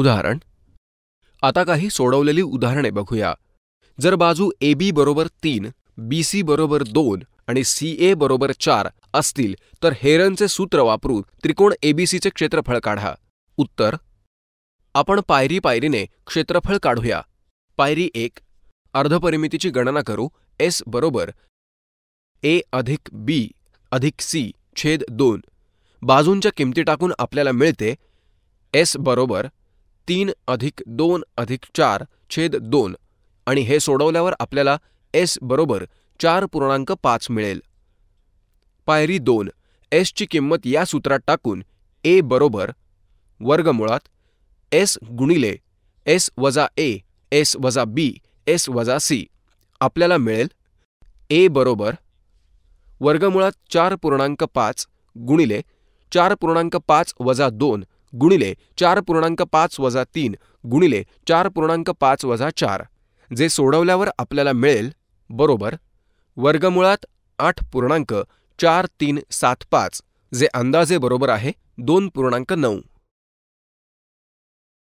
उदाहरण आता काही सोडवलेली उदाहरणे बघूया जर बाजू ए बी बरोबर तीन बी सी बरोबर दोन आणि सी ए बरोबर चार असतील तर हेरनचे सूत्र वापरून त्रिकोण एबीसीचे क्षेत्रफळ काढा उत्तर आपण पायरी पायरीने क्षेत्रफळ काढूया पायरी एक अर्धपरिमितीची गणना करू एस बरोबर ए अधिक बी अधिक सी छेद दोन बाजूंच्या किमती टाकून आपल्याला मिळते एस बरोबर तीन अधिक दोन अधिक चार छेद दोन आणि हे सोडवल्यावर आपल्याला एस बरोबर चार पूर्णांक पाच मिळेल पायरी दोन एसची किंमत या सूत्रात टाकून ए बरोबर वर्गमुळात एस गुणिले एस वजा ए एस वजा बी एस वजा सी आपल्याला मिळेल ए बरोबर वर्गमुळात चार पूर्णांक पाच गुणिले चार पूर्णांक पाच वजा दोन गुणिले चार पूर्णांक पाच वजा तीन गुणिले चार पूर्णांक पाच वजा चार जे सोडवल्यावर आपल्याला मिळेल बरोबर वर्गमुळात आठ पूर्णांक चार तीन सात पाच जे अंदाजे बरोबर आहे दोन पूर्णांक नऊ